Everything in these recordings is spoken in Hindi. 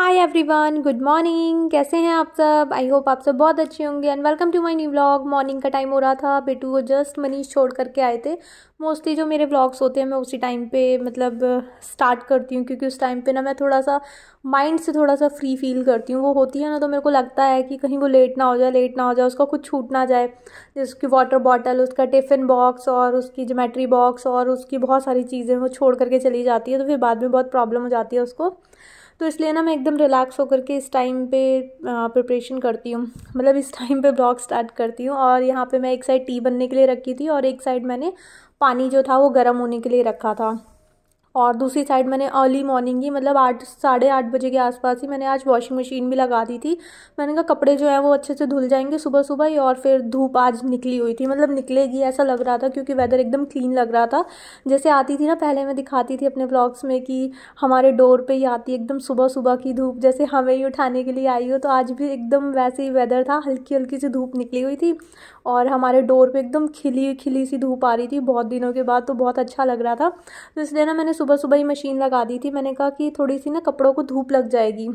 हाय एवरीवन गुड मॉर्निंग कैसे हैं आप सब आई होप आप सब बहुत अच्छे होंगे and welcome to my new vlog morning का टाइम हो रहा था बेटू को जस्ट मनीष छोड़ करके आए थे मोस्टली जो मेरे व्लॉग्स होते हैं मैं उसी टाइम पे मतलब स्टार्ट uh, करती हूँ क्योंकि उस टाइम पे ना मैं थोड़ा सा माइंड से थोड़ा सा फ्री फील करती हूँ वो होती है ना तो मेरे को लगता है कि कहीं वो लेट ना हो जाए लेट ना हो जाए उसका कुछ छूट ना जाए जैसे उसकी वाटर बॉटल उसका टिफ़िन बॉक्स और उसकी जोमेट्री बॉक्स और उसकी बहुत सारी चीज़ें वो छोड़ करके चली जाती है तो फिर बाद में बहुत प्रॉब्लम हो जाती है उसको तो इसलिए ना मैं एकदम रिलैक्स होकर के इस टाइम पे प्रिपरेशन करती हूँ मतलब इस टाइम पे ब्लॉग स्टार्ट करती हूँ और यहाँ पे मैं एक साइड टी बनने के लिए रखी थी और एक साइड मैंने पानी जो था वो गर्म होने के लिए रखा था और दूसरी साइड मैंने अर्ली मॉर्निंग ही मतलब आठ साढ़े आठ बजे के आसपास ही मैंने आज वॉशिंग मशीन भी लगा दी थी मैंने कहा कपड़े जो है वो अच्छे से धुल जाएंगे सुबह सुबह ही और फिर धूप आज निकली हुई थी मतलब निकलेगी ऐसा लग रहा था क्योंकि वेदर एकदम क्लीन लग रहा था जैसे आती थी ना पहले मैं दिखाती थी अपने ब्लॉग्स में कि हमारे डोर पर ही आती एकदम सुबह सुबह की धूप जैसे हमें ही उठाने के लिए आई हो तो आज भी एकदम वैसे ही वेदर था हल्की हल्की सी धूप निकली हुई थी और हमारे डोर पर एकदम खिली खिली सी धूप आ रही थी बहुत दिनों के बाद तो बहुत अच्छा लग रहा था तो इसलिए ना मैंने सुबह सुबह ही मशीन लगा दी थी मैंने कहा कि थोड़ी सी ना कपड़ों को धूप लग जाएगी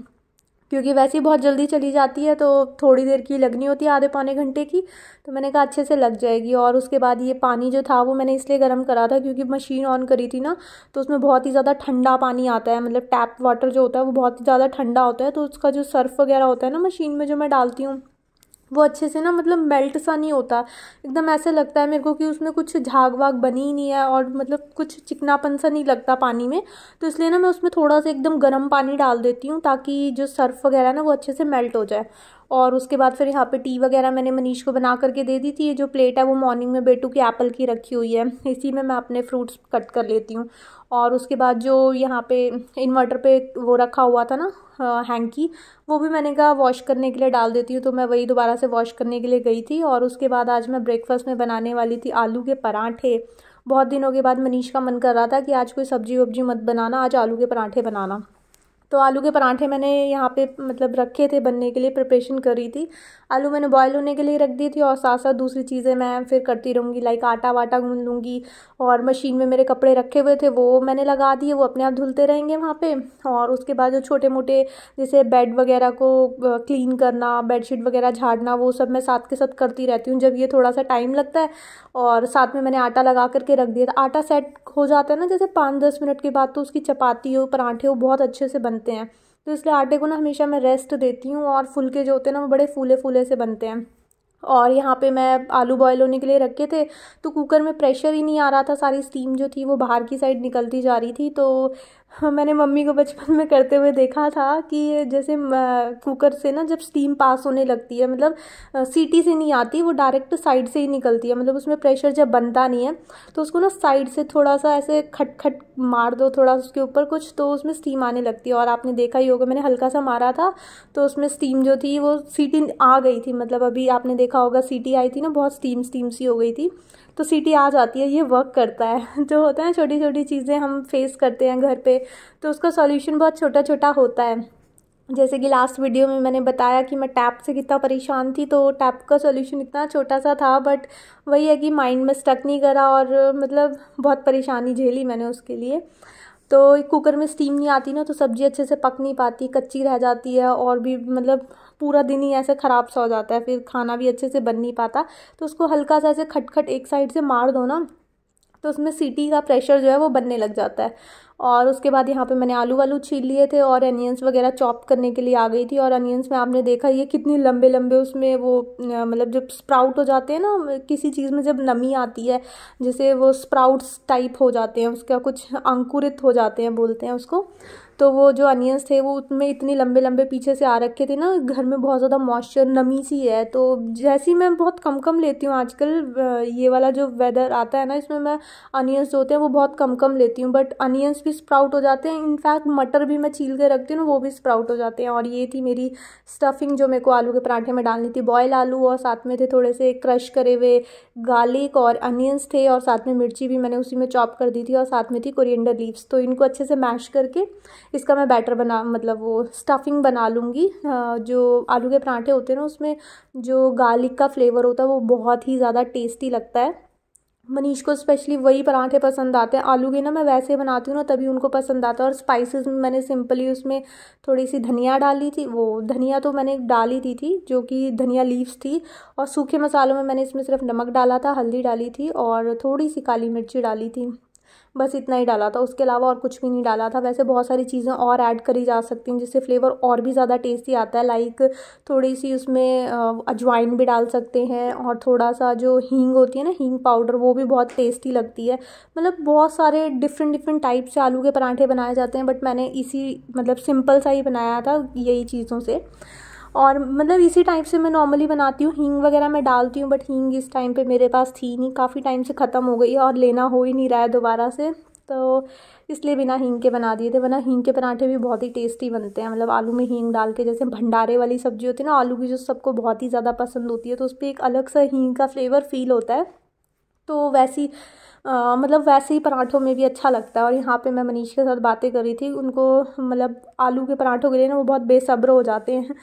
क्योंकि वैसे ही बहुत जल्दी चली जाती है तो थोड़ी देर की लगनी होती है आधे पौने घंटे की तो मैंने कहा अच्छे से लग जाएगी और उसके बाद ये पानी जो था वो मैंने इसलिए गर्म करा था क्योंकि मशीन ऑन करी थी ना तो उसमें बहुत ही ज़्यादा ठंडा पानी आता है मतलब टैप वाटर जो होता है वो बहुत ही ज़्यादा ठंडा होता है तो उसका जो सर्फ़ वगैरह होता है ना मशीन में जो मैं डालती हूँ वो अच्छे से ना मतलब मेल्ट सा नहीं होता एकदम ऐसे लगता है मेरे को कि उसमें कुछ झाग वाग बनी ही नहीं है और मतलब कुछ चिकनापन सा नहीं लगता पानी में तो इसलिए ना मैं उसमें थोड़ा सा एकदम गर्म पानी डाल देती हूँ ताकि जो सर्फ़ वगैरह ना वो अच्छे से मेल्ट हो जाए और उसके बाद फिर यहाँ पे टी वगैरह मैंने मनीष को बना करके दे दी थी ये जो प्लेट है वो मॉर्निंग में बेटू की एप्पल की रखी हुई है इसी में मैं अपने फ्रूट्स कट कर लेती हूँ और उसके बाद जो यहाँ पे इन्वर्टर पे वो रखा हुआ था ना हैंकी वो भी मैंने कहा वॉश करने के लिए डाल देती हूँ तो मैं वही दोबारा से वॉश करने के लिए गई थी और उसके बाद आज मैं ब्रेकफास्ट में बनाने वाली थी आलू के पराठे बहुत दिनों के बाद मनीष का मन कर रहा था कि आज कोई सब्जी वब्जी मत बनाना आज आलू के पराठे बनाना तो आलू के पराठे मैंने यहाँ पे मतलब रखे थे बनने के लिए प्रिपरेशन करी थी आलू मैंने बॉयल होने के लिए रख दी थी और साथ साथ दूसरी चीज़ें मैं फिर करती रहूँगी लाइक आटा वाटा गूंद लूँगी और मशीन में मेरे कपड़े रखे हुए थे वो मैंने लगा दिए वो अपने आप धुलते रहेंगे वहाँ पर और उसके बाद जो छोटे मोटे जैसे बेड वगैरह को क्लीन करना बेड वगैरह झाड़ना वो सब मैं साथ के साथ करती रहती हूँ जब ये थोड़ा सा टाइम लगता है और साथ में मैंने आटा लगा करके रख दिया था आटा सेट हो जाता है ना जैसे पाँच दस मिनट के बाद तो उसकी चपाती हो पराठे हो बहुत अच्छे से बन बनते हैं तो इसलिए आटे को ना हमेशा मैं रेस्ट देती हूँ और फुलके जो होते हैं ना वो बड़े फूले फूले से बनते हैं और यहाँ पे मैं आलू बॉयल होने के लिए रखे थे तो कुकर में प्रेशर ही नहीं आ रहा था सारी स्टीम जो थी वो बाहर की साइड निकलती जा रही थी तो हाँ मैंने मम्मी को बचपन में करते हुए देखा था कि जैसे कुकर से ना जब स्टीम पास होने लगती है मतलब सीटी से नहीं आती वो डायरेक्ट साइड से ही निकलती है मतलब उसमें प्रेशर जब बनता नहीं है तो उसको ना साइड से थोड़ा सा ऐसे खट खट मार दो थोड़ा उसके ऊपर कुछ तो उसमें स्टीम आने लगती है और आपने देखा ही होगा मैंने हल्का सा मारा था तो उसमें स्टीम जो थी वो सीटी आ गई थी मतलब अभी आपने देखा होगा सीटी आई थी ना बहुत स्टीम स्टीम सी हो गई थी तो सीटी आ जाती है ये वर्क करता है जो होता है छोटी छोटी चीज़ें हम फेस करते हैं घर पे तो उसका सॉल्यूशन बहुत छोटा छोटा होता है जैसे कि लास्ट वीडियो में मैंने बताया कि मैं टैप से कितना परेशान थी तो टैप का सॉल्यूशन इतना छोटा सा था बट वही है कि माइंड में स्टक नहीं करा और मतलब बहुत परेशानी झेली मैंने उसके लिए तो कुकर में स्टीम नहीं आती ना तो सब्ज़ी अच्छे से पक नहीं पाती कच्ची रह जाती है और भी मतलब पूरा दिन ही ऐसे ख़राब सा हो जाता है फिर खाना भी अच्छे से बन नहीं पाता तो उसको हल्का सा ऐसे खटखट एक साइड से मार दो ना तो उसमें सीटी का प्रेशर जो है वो बनने लग जाता है और उसके बाद यहाँ पे मैंने आलू वालू छील लिए थे और अनियंस वगैरह चॉप करने के लिए आ गई थी और अनियंस में आपने देखा ये कितने लंबे लंबे उसमें वो मतलब जब स्प्राउट हो जाते हैं ना किसी चीज़ में जब नमी आती है जैसे वो स्प्राउट्स टाइप हो जाते हैं उसका कुछ अंकुरित हो जाते हैं बोलते हैं उसको तो वो जो अनियंस थे वो उसमें इतने लंबे लंबे पीछे से आ रखे थे ना घर में बहुत ज़्यादा मॉइस्चर नमी सी है तो जैसे ही मैं बहुत कम कम लेती हूँ आजकल ये वाला जो वेदर आता है ना इसमें मैं अनियंस जो होते हैं वो बहुत कम कम लेती हूँ बट अनियंस भी स्प्राउट हो जाते हैं इनफैक्ट मटर भी मैं छील के रखती हूँ ना वो भी स्प्राउट हो जाते हैं और ये थी मेरी स्टफिंग जो मेरे को आलू के पराठे में डालनी थी बॉयल आलू और साथ में थे थोड़े से क्रश करे हुए गार्लिक और अनियंस थे और साथ में मिर्ची भी मैंने उसी में चॉप कर दी थी और साथ में थी कोरिएंडर लीव्स तो इनको अच्छे से मैश करके इसका मैं बैटर बना मतलब वो स्टफिंग बना लूँगी जो आलू के पराठे होते हैं ना उसमें जो गार्लिक का फ्लेवर होता है वो बहुत ही ज़्यादा टेस्टी लगता है मनीष को स्पेशली वही पराठे पसंद आते हैं आलू के ना मैं वैसे बनाती हूँ ना तभी उनको पसंद आता है और स्पाइसेस में मैंने सिंपली उसमें थोड़ी सी धनिया डाली थी वो धनिया तो मैंने डाली दी थी जो कि धनिया लीव्स थी और सूखे मसालों में मैंने इसमें सिर्फ नमक डाला था हल्दी डाली थी और थोड़ी सी काली मिर्ची डाली थी बस इतना ही डाला था उसके अलावा और कुछ भी नहीं डाला था वैसे बहुत सारी चीज़ें और ऐड करी जा सकती हैं जिससे फ्लेवर और भी ज़्यादा टेस्टी आता है लाइक थोड़ी सी उसमें अजवाइन भी डाल सकते हैं और थोड़ा सा जो हींग होती है ना हींग पाउडर वो भी बहुत टेस्टी लगती है मतलब बहुत सारे डिफरेंट डिफरेंट टाइप से आलू के पराठे बनाए जाते हैं बट मैंने इसी मतलब सिंपल सा ही बनाया था यही चीज़ों से और मतलब इसी टाइप से मैं नॉर्मली बनाती हूँ हींग वगैरह मैं डालती हूँ बट हींग इस टाइम पे मेरे पास थी नहीं काफ़ी टाइम से ख़त्म हो गई और लेना हो ही नहीं रहा है दोबारा से तो इसलिए बिना हींग के बना दिए थे वरना हींग के पराठे भी बहुत ही टेस्टी बनते हैं मतलब आलू में हींग डाल के जैसे भंडारे वाली सब्जी होती है ना आलू की जो सबको बहुत ही ज़्यादा पसंद होती है तो उस पर एक अलग सा हींग का फ्लेवर फील होता है तो वैसी आ, मतलब वैसे ही पराठों में भी अच्छा लगता है और यहाँ पे मैं मनीष के साथ बातें कर रही थी उनको मतलब आलू के पराठों के लिए ना वो बहुत बेसब्र हो जाते हैं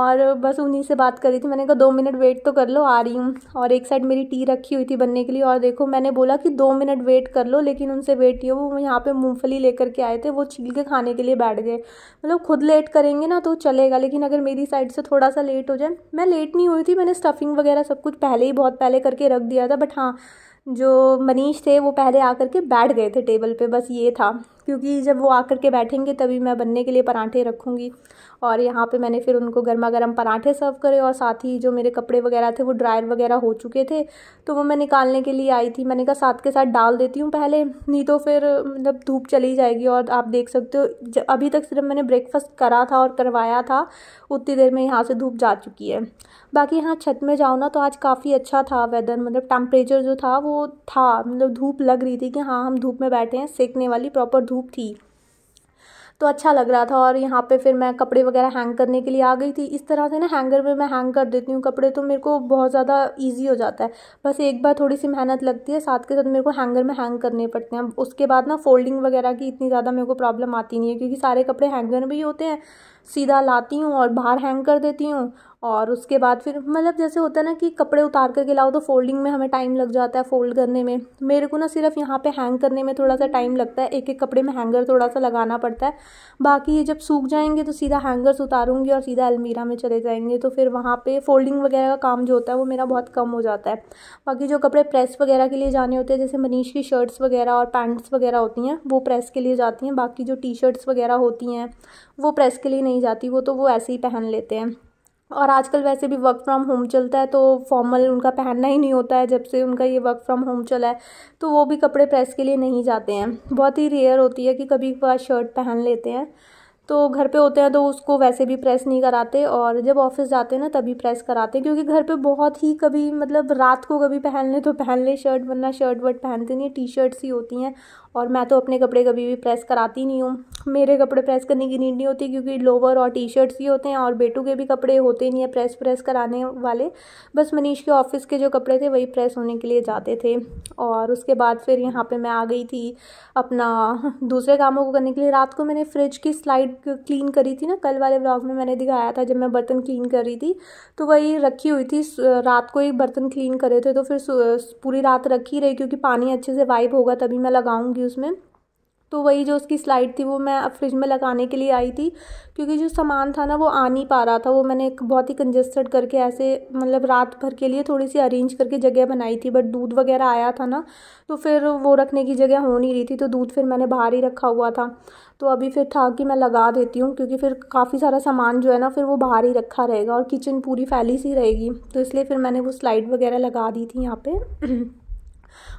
और बस उन्हीं से बात कर रही थी मैंने कहा दो मिनट वेट तो कर लो आ रही हूँ और एक साइड मेरी टी रखी हुई थी बनने के लिए और देखो मैंने बोला कि दो मिनट वेट कर लो लेकिन उनसे वेट किया वो यहाँ पर मूँगफली लेकर के आए थे वो छील के खाने के लिए बैठ गए मतलब खुद लेट करेंगे ना तो चलेगा लेकिन अगर मेरी साइड से थोड़ा सा लेट हो जाए मैं लेट नहीं हुई थी मैंने स्टफिंग वगैरह सब कुछ पहले ही बहुत पहले करके रख दिया था बट हाँ जो मनीष थे वो पहले आकर के बैठ गए थे टेबल पे बस ये था क्योंकि जब वो आकर के बैठेंगे तभी मैं बनने के लिए पराठे रखूँगी और यहाँ पे मैंने फिर उनको गर्मा गर्म पराठे सर्व करे और साथ ही जो मेरे कपड़े वगैरह थे वो ड्रायर वगैरह हो चुके थे तो वो मैं निकालने के लिए आई थी मैंने कहा साथ के साथ डाल देती हूँ पहले नहीं तो फिर मतलब धूप चली जाएगी और आप देख सकते हो अभी तक सिर्फ मैंने ब्रेकफास्ट करा था और करवाया था उतनी देर में यहाँ से धूप जा चुकी है बाकी यहाँ छत में जाओ ना तो आज काफ़ी अच्छा था वेदर मतलब टेम्परेचर जो था वो था मतलब धूप लग रही थी कि हाँ हम धूप में बैठे हैं सेकने वाली प्रॉपर धूप थी तो अच्छा लग रहा था और यहाँ पे फिर मैं कपड़े वगैरह हैंग करने के लिए आ गई थी इस तरह से ना हैंगर में मैं हैंग कर देती हूँ कपड़े तो मेरे को बहुत ज़्यादा इजी हो जाता है बस एक बार थोड़ी सी मेहनत लगती है साथ के साथ मेरे को हैंगर में हैंग करने पड़ते हैं उसके बाद ना फोल्डिंग वगैरह की इतनी ज़्यादा मेरे को प्रॉब्लम आती नहीं है क्योंकि सारे कपड़े हैंगर में ही होते हैं सीधा लाती हूँ और बाहर हैंग कर देती हूँ और उसके बाद फिर मतलब जैसे होता है ना कि कपड़े उतार करके लाओ तो फोल्डिंग में हमें टाइम लग जाता है फोल्ड करने में मेरे को ना सिर्फ यहाँ पे हैंग करने में थोड़ा सा टाइम लगता है एक एक कपड़े में हैंगर थोड़ा सा लगाना पड़ता है बाकी ये जब सूख जाएंगे तो सीधा हैंगर्स उतारूँगी और सीधा अलमीरा में चले जाएंगे तो फिर वहाँ पर फोल्डिंग वगैरह का काम जो होता है वो मेरा बहुत कम हो जाता है बाकी जो कपड़े प्रेस वगैरह के लिए जाने होते हैं जैसे मनीष की शर्ट्स वगैरह और पैंट्स वगैरह होती हैं वो प्रेस के लिए जाती हैं बाकी जो टी शर्ट्स वगैरह होती हैं वो प्रेस के लिए नहीं नहीं जाती वो तो वो ऐसे ही पहन लेते हैं और आजकल वैसे भी वर्क फ्रॉम होम चलता है तो फॉर्मल उनका पहनना ही नहीं होता है जब से उनका ये वर्क फ्रॉम होम चला है तो वो भी कपड़े प्रेस के लिए नहीं जाते हैं बहुत ही रेयर होती है कि कभी कभार शर्ट पहन लेते हैं तो घर पे होते हैं तो उसको वैसे भी प्रेस नहीं कराते और जब ऑफिस जाते हैं ना तभी प्रेस कराते हैं क्योंकि घर पे बहुत ही कभी मतलब रात को कभी पहन लें तो पहन लें शर्ट वरना शर्ट वर्ट पहनते नहीं टी शर्ट्स ही होती हैं और मैं तो अपने कपड़े कभी भी प्रेस कराती नहीं हूँ मेरे कपड़े प्रेस करने की नीड नहीं होती क्योंकि लोवर और टी शर्ट्स ही होते हैं और बेटू के भी कपड़े होते नहीं हैं प्रेस प्रेस कराने वाले बस मनीष के ऑफिस के जो कपड़े थे वही प्रेस होने के लिए जाते थे और उसके बाद फिर यहाँ पर मैं आ गई थी अपना दूसरे कामों को करने के लिए रात को मैंने फ्रिज की स्लाइड क्लीन करी थी ना कल वाले ब्लॉग में मैंने दिखाया था जब मैं बर्तन क्लीन कर रही थी तो वही रखी हुई थी रात को ही बर्तन क्लीन करे थे तो फिर पूरी रात रखी रही क्योंकि पानी अच्छे से वाइप होगा तभी मैं लगाऊंगी थी उसमें तो वही जो उसकी स्लाइड थी वो मैं फ्रिज में लगाने के लिए आई थी क्योंकि जो सामान था ना वो आ नहीं पा रहा था वो मैंने बहुत ही कंजेस्टेड करके ऐसे मतलब रात भर के लिए थोड़ी सी अरेंज करके जगह बनाई थी बट दूध वगैरह आया था ना तो फिर वो रखने की जगह हो नहीं रही थी तो दूध फिर मैंने बाहर ही रखा हुआ था तो अभी फिर था कि मैं लगा देती हूँ क्योंकि फिर काफ़ी सारा सामान जो है ना फिर वो बाहर ही रखा रहेगा और किचन पूरी फैली सी रहेगी तो इसलिए फिर मैंने वो स्लाइड वगैरह लगा दी थी यहाँ पर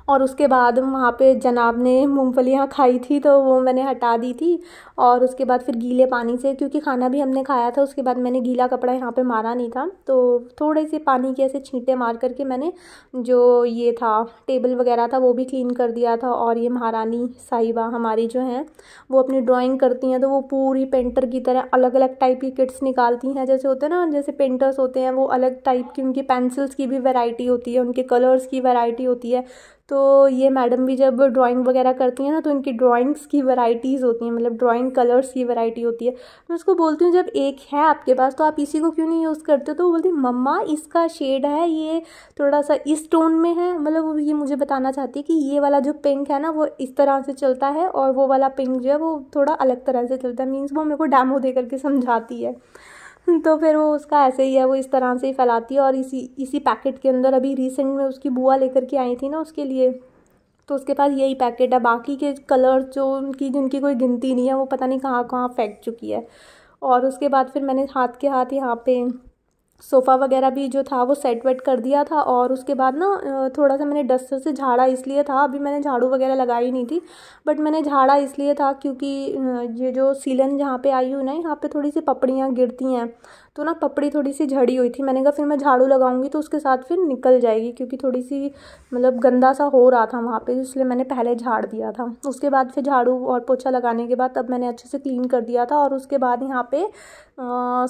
और उसके बाद वहाँ पे जनाब ने मूँगफलियाँ खाई थी तो वो मैंने हटा दी थी और उसके बाद फिर गीले पानी से क्योंकि खाना भी हमने खाया था उसके बाद मैंने गीला कपड़ा यहाँ पे मारा नहीं था तो थोड़े से पानी के ऐसे छींटे मार करके मैंने जो ये था टेबल वगैरह था वो भी क्लीन कर दिया था और ये महारानी साहिबा हमारी जो हैं वो अपनी ड्राइंग करती हैं तो वो पूरी पेंटर की तरह अलग अलग टाइप की किट्स निकालती हैं जैसे होते हैं ना जैसे पेंटर्स होते हैं वो अलग टाइप की उनकी पेंसिल्स की भी वैरायटी होती है उनके कलर्स की वैरायटी होती है तो ये मैडम भी जब ड्राइंग वगैरह करती हैं ना तो इनकी ड्राइंग्स की वैरायटीज़ होती हैं मतलब ड्राइंग कलर्स की वैरायटी होती है मैं उसको बोलती हूँ जब एक है आपके पास तो आप इसी को क्यों नहीं यूज़ करते तो वो बोलती मम्मा इसका शेड है ये थोड़ा सा इस टोन में है मतलब वो ये मुझे बताना चाहती है कि ये वाला जो पिंक है ना वो इस तरह से चलता है और वो वाला पिंक जो है वो थोड़ा अलग तरह से चलता है मीन्स वो मेरे को डैमो दे करके समझाती है तो फिर वो उसका ऐसे ही है वो इस तरह से ही फैलाती है और इसी इसी पैकेट के अंदर अभी रिसेंट में उसकी बुआ लेकर के आई थी ना उसके लिए तो उसके पास यही पैकेट है बाकी के कलर जो उनकी जिनकी कोई गिनती नहीं है वो पता नहीं कहाँ कहाँ फेंक चुकी है और उसके बाद फिर मैंने हाथ के हाथ यहाँ पे सोफ़ा वगैरह भी जो था वो सेट वेट कर दिया था और उसके बाद ना थोड़ा सा मैंने डस्टर से झाड़ा इसलिए था अभी मैंने झाड़ू वगैरह लगाई नहीं थी बट मैंने झाड़ा इसलिए था क्योंकि ये जो सीलन जहाँ पे आई हुई ना यहाँ पे थोड़ी सी पपड़ियाँ गिरती हैं तो ना पपड़ी थोड़ी सी झड़ी हुई थी मैंने कहा फिर मैं झाड़ू लगाऊंगी तो उसके साथ फिर निकल जाएगी क्योंकि थोड़ी सी मतलब गंदा सा हो रहा था वहाँ पे इसलिए मैंने पहले झाड़ दिया था उसके बाद फिर झाड़ू और पोछा लगाने के बाद तब मैंने अच्छे से क्लीन कर दिया था और उसके बाद यहाँ पे आ,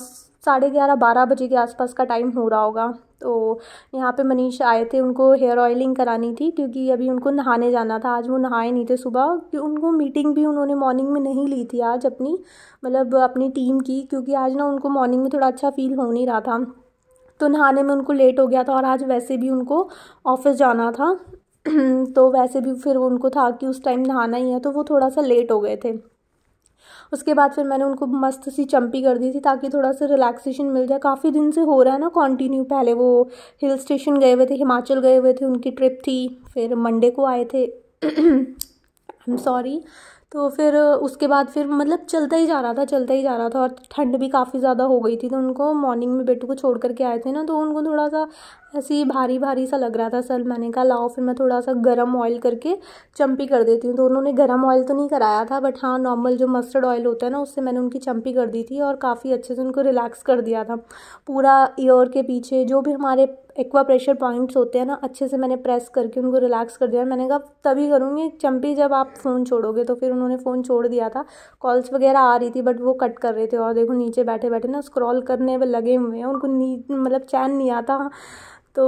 साढ़े ग्यारह बारह बजे के आसपास का टाइम हो रहा होगा तो यहाँ पे मनीष आए थे उनको हेयर ऑयलिंग करानी थी क्योंकि अभी उनको नहाने जाना था आज वो नहाए नहीं थे सुबह कि उनको मीटिंग भी उन्होंने मॉर्निंग में नहीं ली थी आज अपनी मतलब अपनी टीम की क्योंकि आज ना उनको मॉर्निंग में थोड़ा अच्छा फील हो नहीं रहा था तो नहाने में उनको लेट हो गया था और आज वैसे भी उनको ऑफिस जाना था तो वैसे भी फिर उनको था कि उस टाइम नहाना ही है तो वो थोड़ा सा लेट हो गए थे उसके बाद फिर मैंने उनको मस्त सी चम्पी कर दी थी ताकि थोड़ा सा रिलैक्सेशन मिल जाए काफ़ी दिन से हो रहा है ना कॉन्टिन्यू पहले वो हिल स्टेशन गए हुए थे हिमाचल गए हुए थे उनकी ट्रिप थी फिर मंडे को आए थे आई एम सॉरी तो फिर उसके बाद फिर मतलब चलता ही जा रहा था चलता ही जा रहा था और ठंड भी काफ़ी ज़्यादा हो गई थी तो उनको मॉर्निंग में बेटू को छोड़ करके आए थे ना तो उनको थोड़ा सा ऐसे ही भारी भारी सा लग रहा था सर मैंने कहा लाओ फिर मैं थोड़ा सा गर्म ऑयल करके चम्पी कर देती हूँ तो उन्होंने गर्म ऑयल तो नहीं कराया था बट हाँ नॉर्मल जो मस्टर्ड ऑयल होता है ना उससे मैंने उनकी चम्पी कर दी थी और काफ़ी अच्छे से उनको रिलैक्स कर दिया था पूरा ईयर के पीछे जो भी हमारे एक्वा प्रेशर पॉइंट्स होते हैं ना अच्छे से मैंने प्रेस करके उनको रिलैक्स कर दिया मैंने कहा तभी करूँगी चम्पी जब आप फ़ोन छोड़ोगे तो फिर उन्होंने फ़ोन छोड़ दिया था कॉल्स वगैरह आ रही थी बट वो कट कर रहे थे और देखो नीचे बैठे बैठे ना स्क्रॉल करने में लगे हुए हैं उनको नी मतलब चैन नहीं आता तो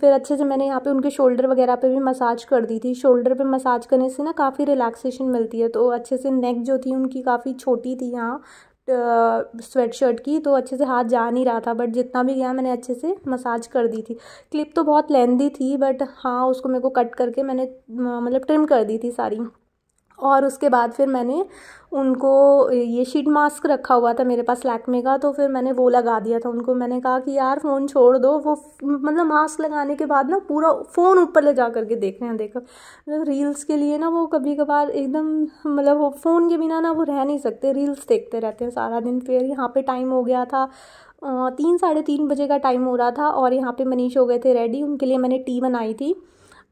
फिर अच्छे से मैंने यहाँ पे उनके शोल्डर वगैरह पे भी मसाज कर दी थी शोल्डर पे मसाज करने से ना काफ़ी रिलैक्सेशन मिलती है तो अच्छे से नेक जो थी उनकी काफ़ी छोटी थी यहाँ स्वेट शर्ट की तो अच्छे से हाथ जा नहीं रहा था बट जितना भी गया मैंने अच्छे से मसाज कर दी थी क्लिप तो बहुत लेंदी थी बट हाँ उसको मेरे को कट करके मैंने मतलब ट्रिम कर दी थी सारी और उसके बाद फिर मैंने उनको ये शीट मास्क रखा हुआ था मेरे पास लैकमे का तो फिर मैंने वो लगा दिया था उनको मैंने कहा कि यार फ़ोन छोड़ दो वो मतलब मास्क लगाने के बाद ना पूरा फ़ोन ऊपर ले जा करके देख रहे हैं देखो मतलब रील्स के लिए ना वो कभी कभार एकदम मतलब वो फ़ोन के बिना ना वो रह नहीं सकते रील्स देखते रहते हैं सारा दिन फिर यहाँ पर टाइम हो गया था तीन साढ़े तीन बजे का टाइम हो रहा था और यहाँ पे मनीष हो गए थे रेडी उनके लिए मैंने टी बनाई थी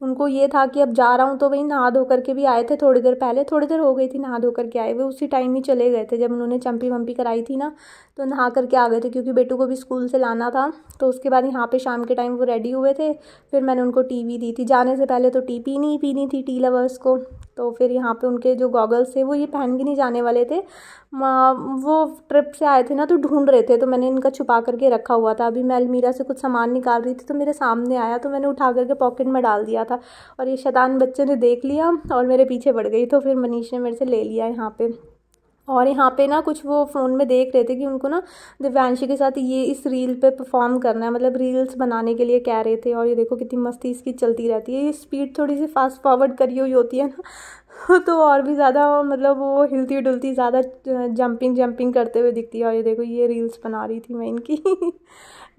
उनको ये था कि अब जा रहा हूँ तो वही नहा धो करके भी आए थे थोड़ी देर पहले थोड़ी देर हो गई थी नहा धो करके आए हुए उसी टाइम ही चले गए थे जब उन्होंने चंपी वम्पी कराई थी ना तो नहा करके आ गए थे क्योंकि बेटू को भी स्कूल से लाना था तो उसके बाद यहाँ पे शाम के टाइम वो रेडी हुए थे फिर मैंने उनको टी दी थी जाने से पहले तो टी पीनी ही पीनी थी टी लवर्स को तो फिर यहाँ पे उनके जो गॉगल्स थे वो ये पहन के नहीं जाने वाले थे वो ट्रिप से आए थे ना तो ढूंढ रहे थे तो मैंने इनका छुपा करके रखा हुआ था अभी मैं अलमीरा से कुछ सामान निकाल रही थी तो मेरे सामने आया तो मैंने उठा करके पॉकेट में डाल दिया था और ये शैतान बच्चे ने देख लिया और मेरे पीछे बढ़ गई तो फिर मनीष ने मेरे से ले लिया यहाँ पर और यहाँ पे ना कुछ वो फ़ोन में देख रहे थे कि उनको ना दिव्यांशी के साथ ये इस रील पे परफॉर्म करना है मतलब रील्स बनाने के लिए कह रहे थे और ये देखो कितनी मस्ती इसकी चलती रहती है ये स्पीड थोड़ी सी फास्ट फॉरवर्ड करी हुई होती है ना तो और भी ज़्यादा मतलब वो हिलती डुलती ज़्यादा जंपिंग जंपिंग करते हुए दिखती है और ये देखो ये रील्स बना रही थी मैं इनकी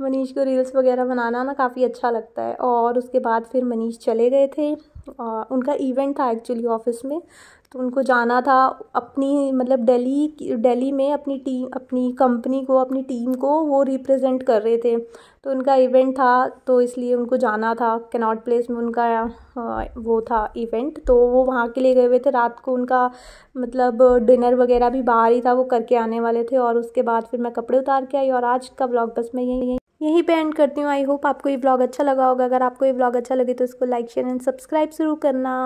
मनीष को रील्स वगैरह बनाना ना काफ़ी अच्छा लगता है और उसके बाद फिर मनीष चले गए थे उनका इवेंट था एक्चुअली ऑफिस में तो उनको जाना था अपनी मतलब दिल्ली दिल्ली में अपनी टीम अपनी कंपनी को अपनी टीम को वो रिप्रेजेंट कर रहे थे तो उनका इवेंट था तो इसलिए उनको जाना था कैनॉट प्लेस में उनका वो था इवेंट तो वो वहाँ के लिए गए हुए थे रात को उनका मतलब डिनर वगैरह भी बाहर ही था वो करके आने वाले थे और उसके बाद फिर मैं कपड़े उतार के आई और आज का ब्लॉग बस मैं यही यही यहीं पे एंड करती हूँ आई होप आपको ये ब्लॉग अच्छा लगा होगा अगर आपको ये ब्लॉग अच्छा लगे तो इसको लाइक शेयर एंड सब्सक्राइब ज़रूर करना